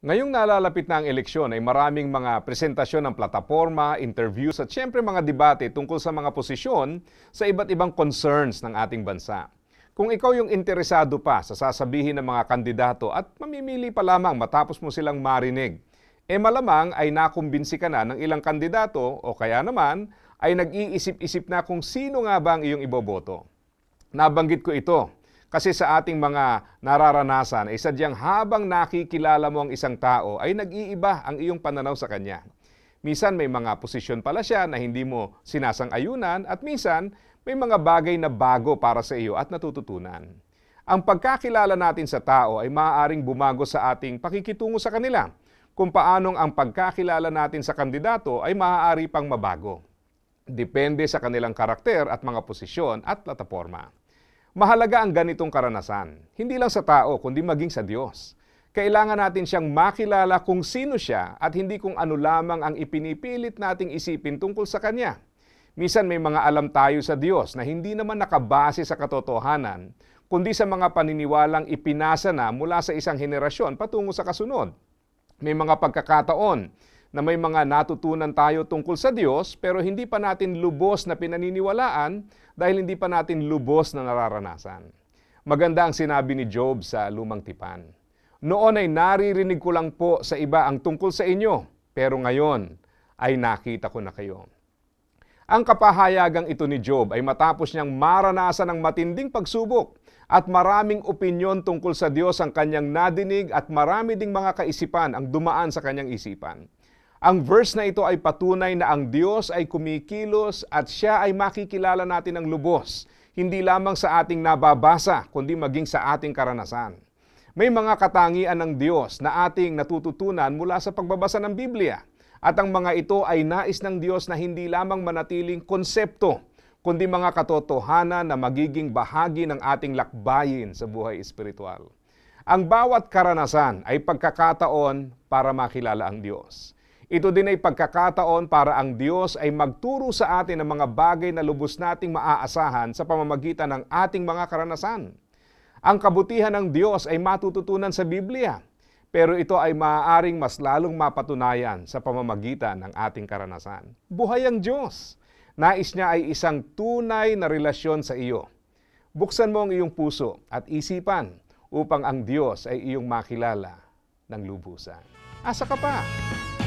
Ngayong nalalapit na ang eleksyon ay maraming mga presentasyon ng plataforma, interviews at siyempre mga debate tungkol sa mga posisyon sa iba't ibang concerns ng ating bansa. Kung ikaw yung interesado pa sa sasabihin ng mga kandidato at mamimili pa lamang matapos mo silang marinig, e malamang ay nakumbinsi ka na ng ilang kandidato o kaya naman ay nag-iisip-isip na kung sino nga ba ang iyong iboboto. Nabanggit ko ito kasi sa ating mga nararanasan, ay sadyang habang nakikilala mo ang isang tao, ay nag-iiba ang iyong pananaw sa kanya. Minsan may mga posisyon pala siya na hindi mo sinasang-ayunan at minsan may mga bagay na bago para sa iyo at natututunan. Ang pagkakilala natin sa tao ay maaaring bumago sa ating pakikitungo sa kanila kung paanong ang pagkakilala natin sa kandidato ay maaari pang mabago. Depende sa kanilang karakter at mga posisyon at plataforma. Mahalaga ang ganitong karanasan, hindi lang sa tao kundi maging sa Diyos. Kailangan natin siyang makilala kung sino siya at hindi kung ano lamang ang ipinipilit nating isipin tungkol sa Kanya. Minsan may mga alam tayo sa Diyos na hindi naman nakabase sa katotohanan, kundi sa mga paniniwalang ipinasa na mula sa isang henerasyon patungo sa kasunod. May mga pagkakataon na may mga natutunan tayo tungkol sa Diyos pero hindi pa natin lubos na pinaniniwalaan dahil hindi pa natin lubos na nararanasan. Maganda ang sinabi ni Job sa Lumang Tipan. Noon ay naririnig ko lang po sa iba ang tungkol sa inyo, pero ngayon ay nakita ko na kayo. Ang kapahayagang ito ni Job ay matapos niyang maranasan ng matinding pagsubok at maraming opinyon tungkol sa Diyos ang kanyang nadinig at marami ding mga kaisipan ang dumaan sa kanyang isipan. Ang verse na ito ay patunay na ang Diyos ay kumikilos at siya ay makikilala natin ng lubos, hindi lamang sa ating nababasa, kundi maging sa ating karanasan. May mga katangian ng Diyos na ating natututunan mula sa pagbabasa ng Biblia. At ang mga ito ay nais ng Diyos na hindi lamang manatiling konsepto, kundi mga katotohanan na magiging bahagi ng ating lakbayin sa buhay espiritual. Ang bawat karanasan ay pagkakataon para makilala ang Diyos. Ito din ay pagkakataon para ang Diyos ay magturo sa atin ng mga bagay na lubos nating maaasahan sa pamamagitan ng ating mga karanasan. Ang kabutihan ng Diyos ay matututunan sa Biblia, pero ito ay maaaring mas lalong mapatunayan sa pamamagitan ng ating karanasan. Buhay ang Diyos! Nais niya ay isang tunay na relasyon sa iyo. Buksan mo ang iyong puso at isipan upang ang Diyos ay iyong makilala ng lubusan. Asa ka pa!